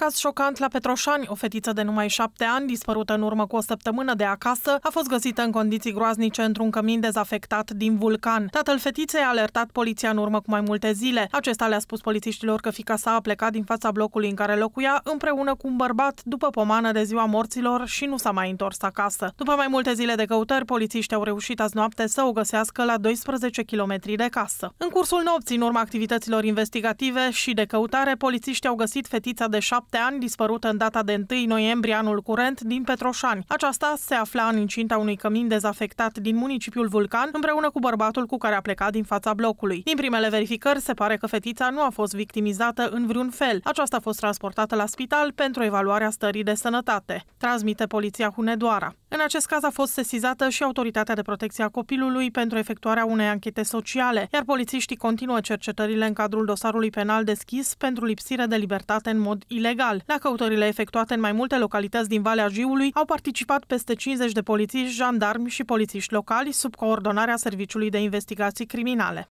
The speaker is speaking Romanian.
Caz șocant la Petroșani, o fetiță de numai șapte ani, dispărută în urmă cu o săptămână de acasă, a fost găsită în condiții groaznice într-un cămin dezafectat din vulcan. Tatăl fetiței a alertat poliția în urmă cu mai multe zile. Acesta le-a spus polițiștilor că fica sa a plecat din fața blocului în care locuia împreună cu un bărbat după pomană de ziua morților și nu s-a mai întors acasă. După mai multe zile de căutări, polițiștii au reușit azi noapte să o găsească la 12 km de casă. În cursul nopții, în urma activităților investigative și de căutare, polițiștii au găsit fetița de șapte șapte ani, dispărută în data de 1 noiembrie anul curent din Petroșani. Aceasta se afla în incinta unui cămin dezafectat din municipiul Vulcan, împreună cu bărbatul cu care a plecat din fața blocului. Din primele verificări, se pare că fetița nu a fost victimizată în vreun fel. Aceasta a fost transportată la spital pentru evaluarea stării de sănătate, transmite poliția Hunedoara. În acest caz a fost sesizată și Autoritatea de Protecție a Copilului pentru efectuarea unei anchete sociale, iar polițiștii continuă cercetările în cadrul dosarului penal deschis pentru lipsire de libertate în mod ilegal. La căutările efectuate în mai multe localități din Valea Jiului au participat peste 50 de polițiști, jandarmi și polițiști locali sub coordonarea Serviciului de Investigații Criminale.